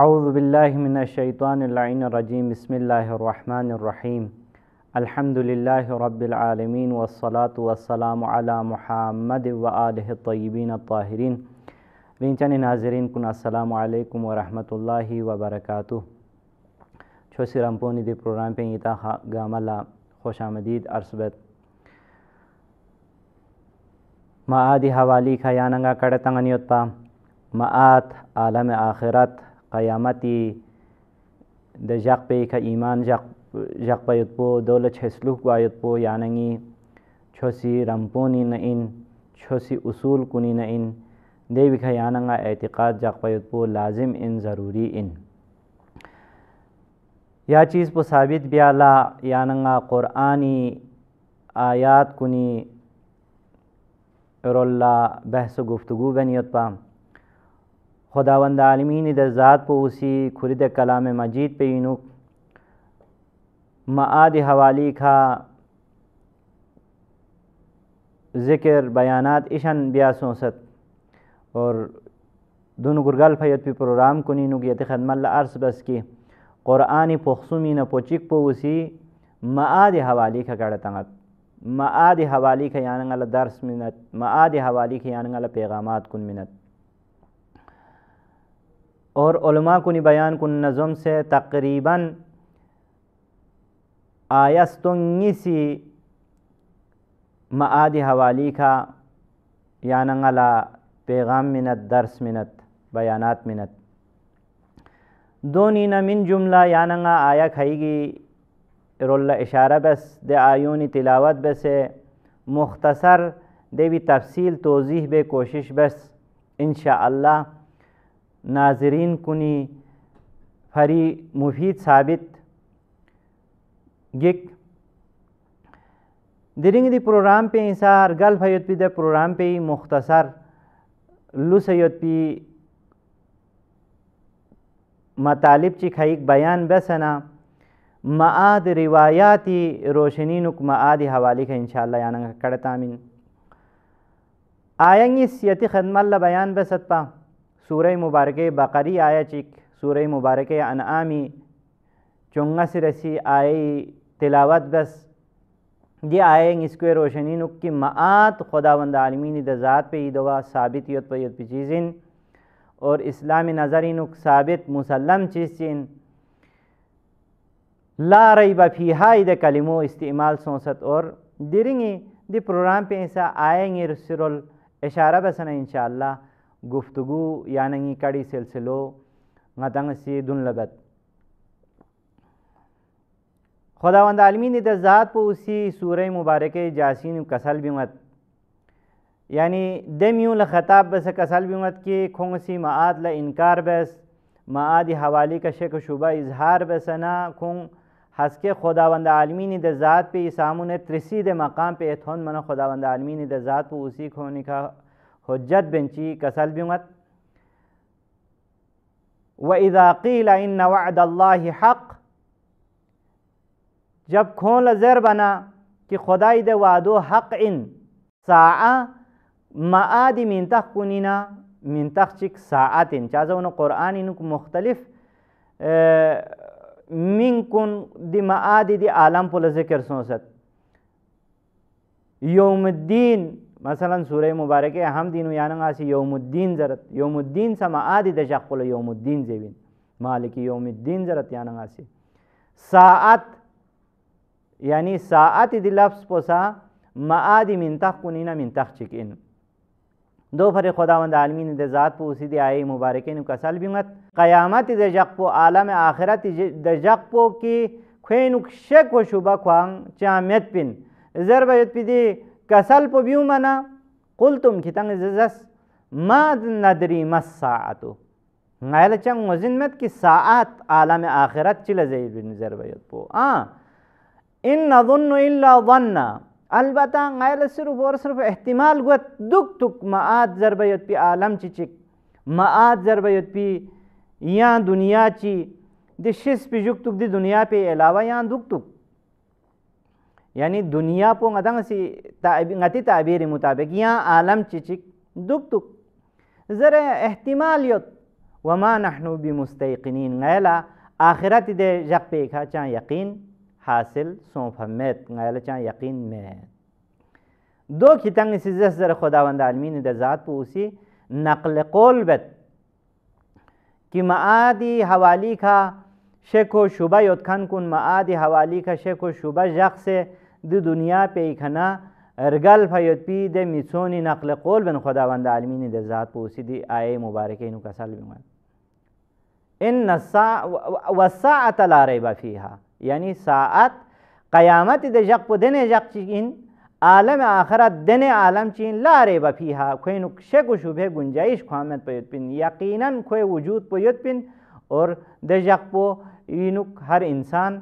أعوذ بالله من الشيطان اللعين الرجيم بسم الله الرحمن الرحيم الحمد لله رب العالمين والصلاة والسلام على محمد وآله الطيبين الطاهرين رينجان ناظرين كنا السلام عليكم ورحمة الله وبركاته شو چھو بوني دي پروگرام پين گیتا گاملا خوش آمدید عرصبت آدي حوالي کھا یاننگا کڑتنگنیت پا آت عالم آخرت قیامتی د جاق پی کا ایمان جگ پو دول چھ سلوک پو یانگی چھو سی رمپونی نئین ان چھوسی اصول کنی نہ عن دیہ وکھا یاننگا اعتقاد پو لازم ان ضروری ان یا چیز پو ثابت بیالا یاننگا قرآنی آیات کنی را بحث و گفتگو بنیوتپا خداوند عالمین د ذات په اوسی کھری د کلام مجید پہ اینو معاد حوالی کا ذکر بیانات اشن بیا سوست اور دونو گرگل فیت پی پروگرام کنینو گیت خدمت عرض بس کی قرآن پخسومی نہ پوچک پوسی معاد حوالی کا گڑتنگت معاد حوالی کا یاننگل درس منت معاد حوالی کا یاننگل پیغامات کن منت اور علماء کن بیان کن نظم سے تقریباً آیستنگی سی معاد حوالی کا یاننگلا یعنی پیغام منت درس منت بیانات منت دونی من نمن جملہ یاننگا یعنی آیا کھائی گی رول اشارہ بس دے آیونی تلاوت بس مختصر دے بھی تفصیل توضیح بے کوشش بس انشاءاللہ اللہ ناظرین کنی فری مفید ثابت گک درنگ دی پروگرام پہ انسار گل فیت پی دے پروگرام پہ مختصر لو سیت پی مطالب چی خیق بیان بسنا معاد روایاتی روشنی نک معاد حوالی کا انشاءاللہ یعنی کڑتا من آینگی سیتی خدمت اللہ بیان بسد پا سوره مبارکه بقری آیا چې سوره مبارکه انعامی چونګس رسی آی تلاوت بس دی آئیں اسکو روشنی نک کی معات خداوند عالمین د ذات پہ دوا ثابت یت پہ یت پہ چیزن اور اسلام نظری نک ثابت مسلم چیزن لا ریب فیہا د کلمو استعمال سونست اور دیرنگی دی پروگرام پہ ایسا آئیں گے سرول اشارہ بسنا انشاءاللہ گفتگو یاننگی کڑی سلسلو غتنگ سی دن لبت خداوند عالمین د ذات په اوسی سوره مبارکه جاسین کسل بیمت یعنی دمیو له خطاب بس کسل بیمت کې کھونسی معاد له انکار بس معاد حوالی کا شک شوبه اظهار بسنا کھون حسکه خداوند عالمین د ذات په سامونه ترسی د مقام په اتهون من خداوند عالمین د ذات په اوسی کھونی کا حجت بنشي كسلبمت وإذا قيل إن وعد الله حق جب کھول زر بنا کہ خدای دے وعدو حق ان ساعة معاد منتخ کنینا منتخ چک ساعت ان چازہ انہوں قرآن انہوں مختلف آه، من کن دی معاد دی عالم پول ذکر سنست یوم الدین مثلا سوره مبارکه هم دین یانن اسی یوم الدین زرت یوم الدین سما عادی د شقل یوم الدین زوین مالک یوم الدین زرت یانن اسی ساعت یعنی ساعت دی لفظ پوسا معادی منتخ کنینا منتخ چکین دو فر خداوند عالمین د ذات په اوسې دی آیه مبارکه نو کسل بیمت قیامت د جق په عالم آخرت د جق په کې خوینو شک و شوبه کوان چامیت پین ضربت پی دی کسل په بیو منا قلتم کتنګ زس ما ندری مس ساعتو غایل چنگ وزن مت کی ساعت عالم آخرت چل زید بن زربیت پو آن ان نظن الا ظن البته غایل صرف اور صرف احتمال گوت دک تک معاد زربیت پی عالم چی چک معاد زربیت پی یا دنیا چی د شس پی جک تک دی دنیا پی علاوه یا دک تک یعنی دنیا په غدان سي تعبیر غتی تعبیر مطابق یا عالم چچک دک دک زره احتمال یت وما نحنو بمستيقنين غلا آخرت دې ژغ پیکا چا یقین حاصل سوف مت غلا چا یقین مت دو کی تنگ سیزه سر خداوند عالمین د ذات پوسی نقل قول بت کی معادی حوالی کا شک و شبہ یتکن کن معادی حوالی کا شک و شبہ شخص د دنیا کنا ارګل فیت پی ده میسونی نقل قول بن خداوند عالمین د ذات پوسی دی آیه مبارکه اینو کسل بیم ان سا و لا ریب فیها یعنی ساعت قیامت د جق دنه دن جق چین عالم آخرت دن عالم چین لا ریب فیها کوئی نو شک و شبه گنجایش خامت پیت پین یقینا کوئی وجود پیت پین اور د جق پو اینو هر انسان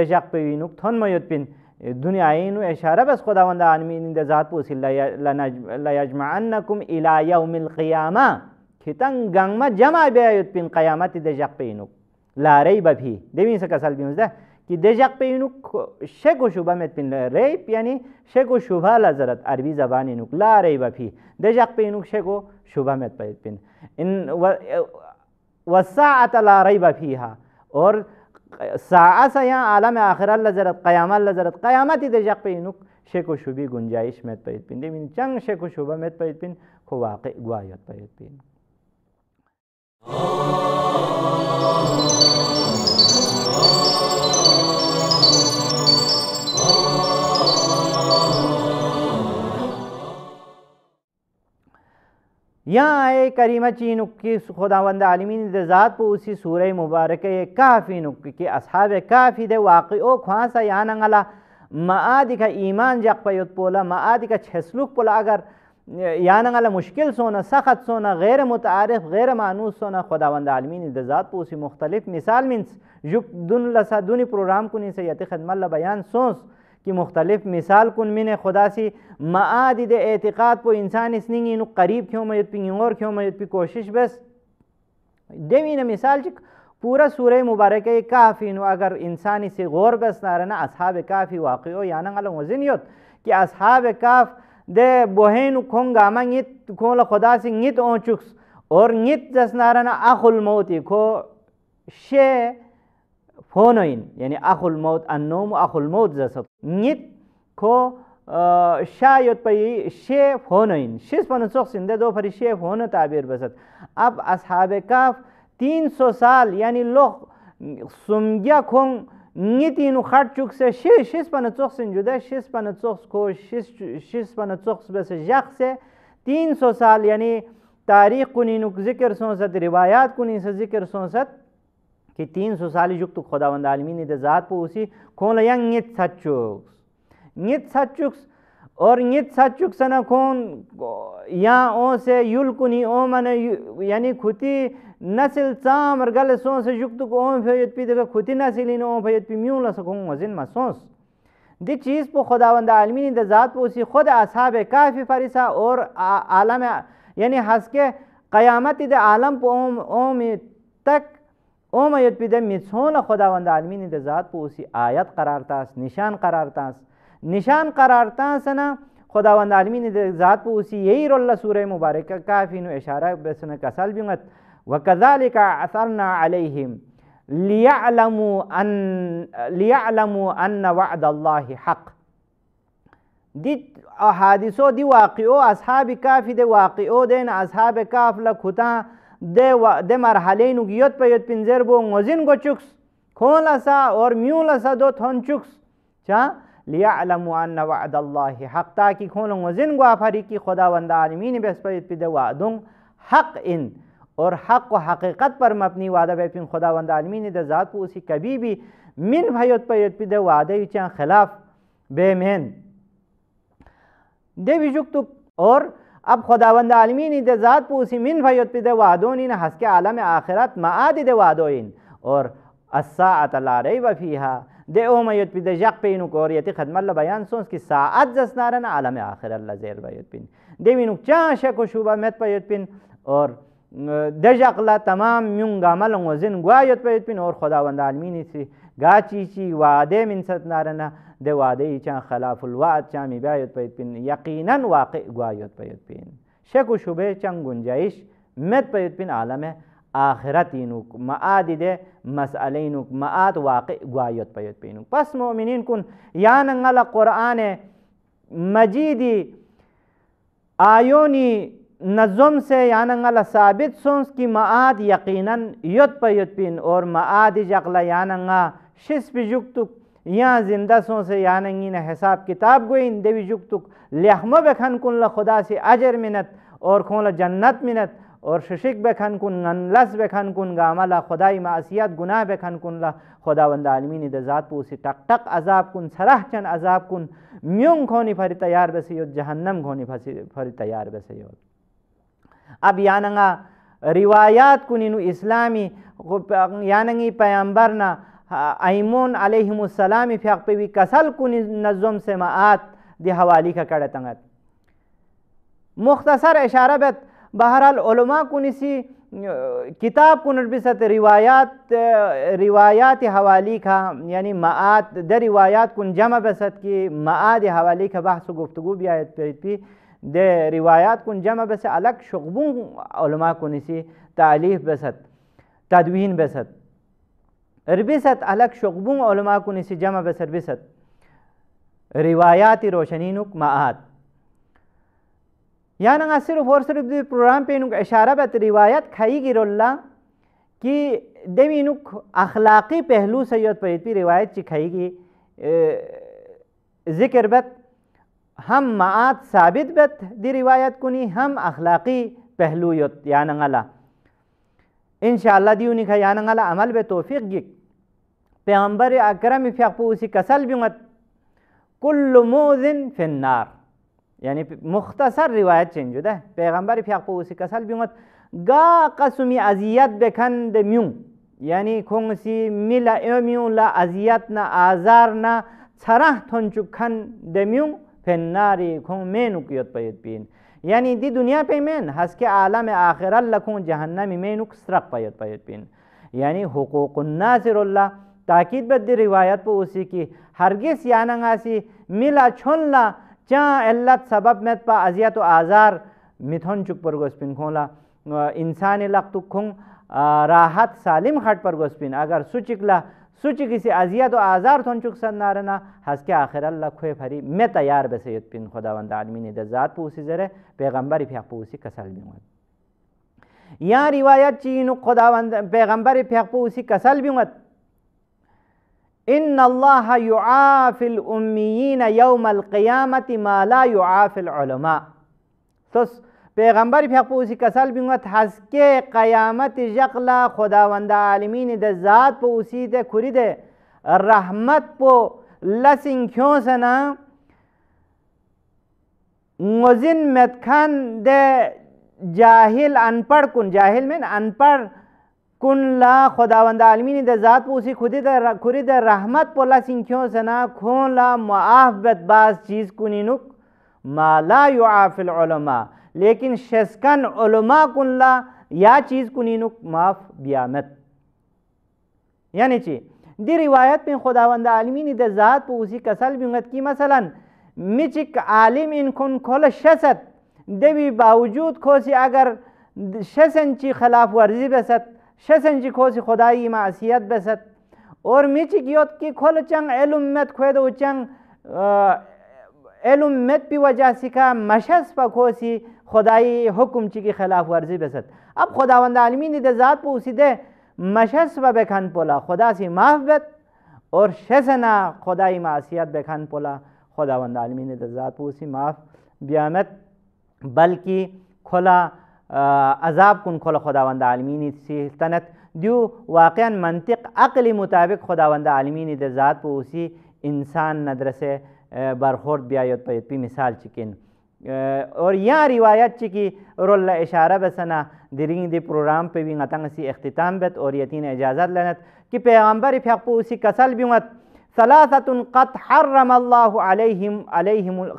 د جق پو اینو تن میاد پین دنیایین يعني و اشاره بس خداوند آمین ده ذات پوسی لیجمعنکم الى یوم القیامه کتن گنگما جمع بیایت پین قیامت ده جق پینو لا ریب فی دوین سکسل بیونز ده که ده جق پینو شک و شبه مت پین ریب یعنی شک و شبه لزرت عربی زبانی نوک لا ریب فی ده جق پینو شک و شبه مت پین ان وساعت لا ریب فیها اور ساعه یا عالم آخرت لذرت قیامت لذرت قیامتی د جق شک و شبی گنجایش مت پید پین دیمین چنگ شک و شوبه مت پید پین خو واقع گوایت پید پین यहाँ आए کریمه چې نکې خداوند عالمین د ذات په اوسې سوره مبارکه کافی نکې کې اصحاب کافی د واقعو خواسا یاننګلا معادی کا ایمان جق پیوت پولا معادی کا چھسلوک پولا اگر یاننګلا مشکل سونه سخت سونه غیر متعارف غیر مانوس سونه خداوند عالمین د ذات په اوسې مختلف مثال منس یو دون لسا دونی پروګرام کو نه سیاتی خدمت لا بیان سوس کی مختلف مثال کن من خدا سی مَعد اعتقاد پو انسان اس نگی قریب کیوں پی اور کیوں میت پی کوشش بس دیوی نے مثال چک پورا سورہ مبارکہ کافی نو اگر انسان اسے غور بس نارنا اصحاب کافی واقعی ہو یعنی غالم وزن کہ اصحاب کاف دے بہین کھون نیت کھولا خدا سی نیت اون چکس اور نیت جس اخ الموتی کھو شے هوناین یعنی اخ الموت النوم اخ الموت زسد نکو شایت پئی ش هوناین شس پنه چوک سند دو پری ش هون تعبیر بسد اب اصحاب قاف 300 سال یعنی لخم سمگا کو نیتینو خت چوک سے شس پنه چوک سند دو شس پنه چوک کو شس شس پنه چوک بس یخ 300 سال یعنی تاریخ کو نینو ذکر سونت روایات کو نینو ذکر سونت کہ تین سو سال یوگت خدا وند عالمی دے ذات پو اسی لیا خون نیت سچ چکس اور نیت سچ چکس نہ خون یا اون سے یل کنی او من یعنی کھتی نسل اور گل اون فیوید پی کھوتی نسل فیوید پی میون وزن ما سونس دی چیز پو خدا عالمین دے ذات پو اسی خود اصحاب کافی فریسا اور عالم یعنی حس کے قیامت عالم پو اوم اومی تک او میت پیده میتسون خداوند عالمین این ذات پوسی آیت قرار تاس نشان قرار تاس نشان قرار تاس نه خداوند عالمین ذات پوسی یہی رول سورہ مبارکہ کافی نو اشارہ بسن کسل بیمت وکذالک اثرنا علیہم لیعلموا ان لیعلموا ان وعد اللہ حق دی احادیثو دی واقعو اصحاب کافی دے واقعو دین اصحاب کاف لکھتا د و... د مرحله نوگیات پا یاد پنزر بو موزین گو چوکس اسا اور میولسا دو تون چوکس چا لیعلم ان وعد الله حق تا کی کول موزین گو افری کی خداوند عالمین به اسپیت پد وعدم حق ان اور حق و حقیقت پر مبنی وعده به پین خداوند عالمین د ذات کو اسی کبی بھی من بھیوت پیت پد وعده چا خلاف به من دی ویجوک تو اور اب خداوند عالمین دے ذات پوسی من فیوت پیده وعدون این هست که عالم آخرت معاد ده وعدوین اور الساعت لا ریب فیها ده میت پی پیده جق پینو کوریتی خدمت بیان سونس که ساعت جسنارن عالم آخرت زیر بیوت پین دیوینو چا شک و شوبہ مت پیت پین اور جق لا تمام میون عمل وزن گوایت پیت پین اور خداوند عالمین سی Gaçi çi vaade min satnarana de vaade çan halaful vaad çan mi bayut payut pin yakinen vakı guayut payut pin. Şek u şube çan guncayiş met payut pin alame آخرت اینوک معاد ده مسئله اینوک معاد واقع گوایت پیوت پینوک پس مؤمنین کن یا ننگل قرآن مجیدی آیونی نظم سے یا ننگل ثابت سنس کی معاد یقیناً یت پیوت پین اور معاد جقل یا ننگل شسف جگتک یا سوں سے یاننگین حساب کتاب گوئین دبی جگتک لحم و بکھن کن لخدا سے عجر منت اور کھون لجنت جنت منت اور ششک بکھن کن ننلس بکھن کن گاملا خدای معصیت گناہ بکھن کن لخدا وند عالمین عالمی ذات پوسی ٹک ٹک عذاب کن سرح چن عذاب کن میون کھونی پھر تیار بس جہنم کھونی پھر تیار بس اب یاننگا روایات کنینو اسلامی یاننگی پیامبرنا ایمون علیهم السلام فیق پیوی کسل کنی نظم سماعات دی حوالی که کرده تنگد مختصر اشاره بد بہرحال علماء کنی سی کتاب کنر بست روایات روایات حوالی کا یعنی معات در روایات کن جمع بست کی معاد حوالی کا بحث و گفتگو بھی آیت پیت پی د روایات کن جمع بس الگ شغبون علماء کنی سی تعلیف بست تدوین بست Irbisat alak şoqbun ulama kunisi cema bes irbisat. Rivayati roşaninuk maat. Yani asır forsır bir program penuk işare bet rivayet kayi girolla ki deminuk ahlaki pehlu seyyot payit bir rivayet çi kayi ki ذکر بت هم معات ثابت بت دی روایت کنی هم اخلاقی پهلو یت یاننگلا ان شاء الله دیونی که یاننگلا عمل به توفیق گیک پیغمبر اکرم فیق فیقوسی کسل بیمت کل موذن فی النار یعنی مختصر روایت چین ده پیغمبر فیق فیقوسی کسل بیمت گا قسمی عذیت بکند میون یعنی کنسی میلا امیون لا عذیت نا آزار نا نه تنچو تنچکن دمیون فی النار کن مینو کیت پید پین یعنی دی دنیا پی مین حس که عالم آخرال لکن جهنمی مینو کسرق پید پید پین یعنی حقوق الناصر اللہ تاکید به دی روایت په اوسی کی هرگز یا نگاسی میلا چونلا چا علت سبب مت پا اذیت و آزار میتون چک پر گوسپین کھولا انسان لقت کھنگ راحت سالم خط پر گوسپین اگر سوچکلا سوچ کسی اذیت و آزار تون چک سن نارنا ہس کے آخر اللہ کھوے پھری میں تیار بسیت پین خداوند عالمین د ذات پوسی زره پیغمبر پیا پوسی کسل بیمت یا روایت چینو خداوند پیغمبر پیا پوسی کسل بیمت إن الله يعافي الأميين يوم القيامة ما لا يعافي العلماء ثس پیغمبر پھیق پوسی کسل بینگت حسکے قیامت جقلا خداوند عالمین د ذات پو اسی دے کھری دے رحمت پو لسن کیوں سنا مزن متکھن دے جاہل انپڑھ کن جاہل من انپڑھ کن لا خداوند عالمین د ذات پوسی خودی در کوری در رحمت پولا سینکیون سنا کن لا معافبت باز چیز کنینک ما لا یعاف العلماء لیکن شسکن علماء کن لا یا چیز کنینک معاف بیامت یعنی چی دی روایت میں خداوند عالمین د ذات پوسی کسل بیونگت کی مثلا میچک عالم این کن کل شست دوی باوجود کوسی اگر شسن چی خلاف ورزی بست شسن جی کھوسی خدایی معصیت ماسیت اور میچی گیوت کی کھول چنگ علم مت کھوید و چنگ علم مت پی وجہ سکا مشس پا کھوسی خدایی حکم چی کی خلاف ورزی بست اب خداوند عالمین دے ذات پو اسی دے مشس پا بکن پولا خدا سی معاف بت اور شسن خدایی معصیت بکن پولا خداوند عالمین دے ذات پو اسی معاف بیامت بلکہ کھلا آه، عذاب کن کل خداوند عالمین سلطنت دیو واقعا منطق عقل مطابق خداوند عالمین د ذات په اوسی انسان ندرسه آه، برخورد بیایت پیت پی مثال چکن آه، اور یا روایت چکی رول اشاره بسنا درین دی پروگرام پی بین اتنگ سی اختتام بت اور یتین اجازت لنت کہ پیغمبر فیق پو اسی کسل بیوت ثلاثة قد حرم الله عليهم عليهم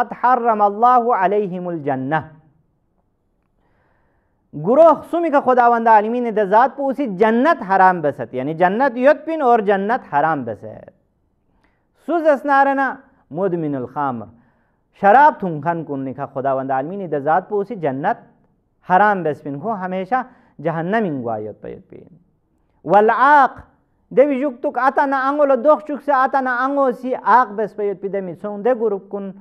قد حرم الله عليهم الجنه گروه خصومی که خداوند عالمین ده ذات په اسی جنت حرام بست یعنی جنت یدپین اور جنت حرام بست سوز اسنارنا مدمن الخامر شراب تونخن کنی که خداوند عالمین ده ذات په اسی جنت حرام بسپین خو همیشه جهنم انگوایت پید پین والعاق دوی جوک توک اتا نا انگو لدوخ چوک سی اتا نا انگو سی آق بس پید پید میتسون ده گروب کن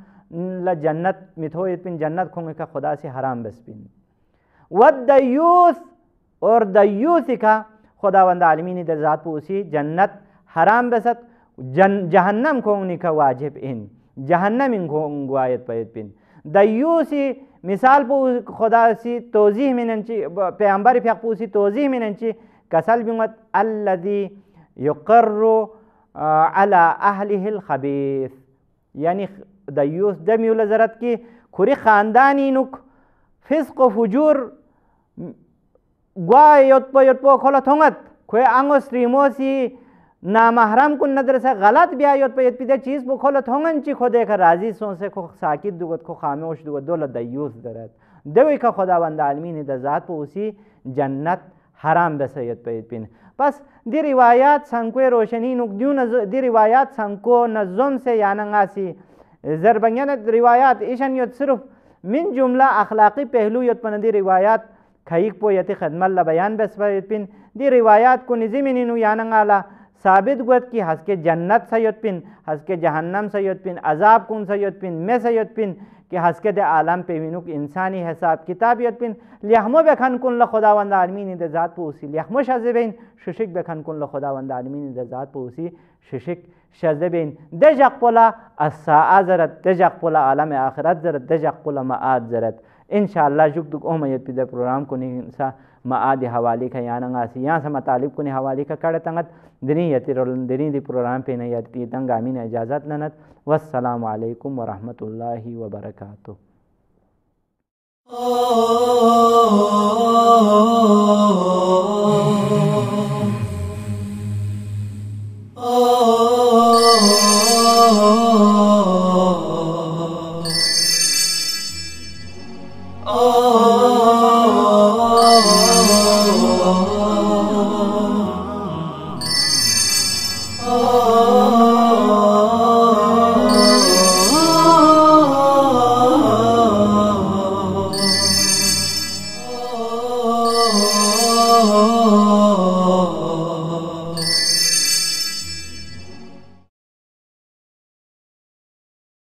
لجنت میتوید پین جنت کنگی که خدا سی حرام بسپین والدیوث اور دیوث کا خداوند عالمینی در ذات پوسی جنت حرام بسد جن جهنم کونی که واجب این جهنم این گوایت پید پین دیوسی مثال پو خدا سی توضیح منن چی پیغمبر پیغ پوسی توضیح منن چی کسل بیمت الذی یقر على اهله الخبیث یعنی دیوس دمیو لزرت کی کوری خاندانی نک فسق و فجور gwa yotpo yotpo kholo thongat khoe ango strimo si نامحرم کن ندرسه غلط بیا یوت پیت پیده چیز بو خلا تونگن چی خود که راضی سون سه کو ساکت دوگت کو خاموش دوگت دول دیوز درد دوی که خداوند عالمین د ذات په اوسی جنت حرام بسه یوت پیت پین پس دی روایات سنکو روشنی نوک دیو نز دی روایات سنکو نظم سے یاننگاسی زربنگن روایات ایشن یوت صرف من جمله اخلاقی پهلو یوت پن دی روایات kayık boyatı hizmetle beyan besbetpin di rivayat ko niziminin uyanın ala sabit guet ki haske cennet sayotpin haske cehennem sayotpin azab kun sayotpin me sayotpin ki haske de alam pevinuk insani hesab kitab yotpin lihmo bekhan kun la khudavand alamin de zat pusi lihmo shazebin shishik bekhan kun la khudavand alamin de zat pusi shishik شذبین د جق پولا الساعه زرت د جق پولا عالم اخرت زرت د جق پولا معاد زرت इन जुक दुक ओम पिदर प्रोग्राम को सा माद हवाली का यान गासी यहाँ से मतालिब कुने हवाली का कड़ तंगत दिनी यति दिनी दि प्रोग्राम पे नहीं यति तंगामी ने इजाज़त ननत वसलाम अलैकुम वरहमतुल्लाहि व बरकातहू Oh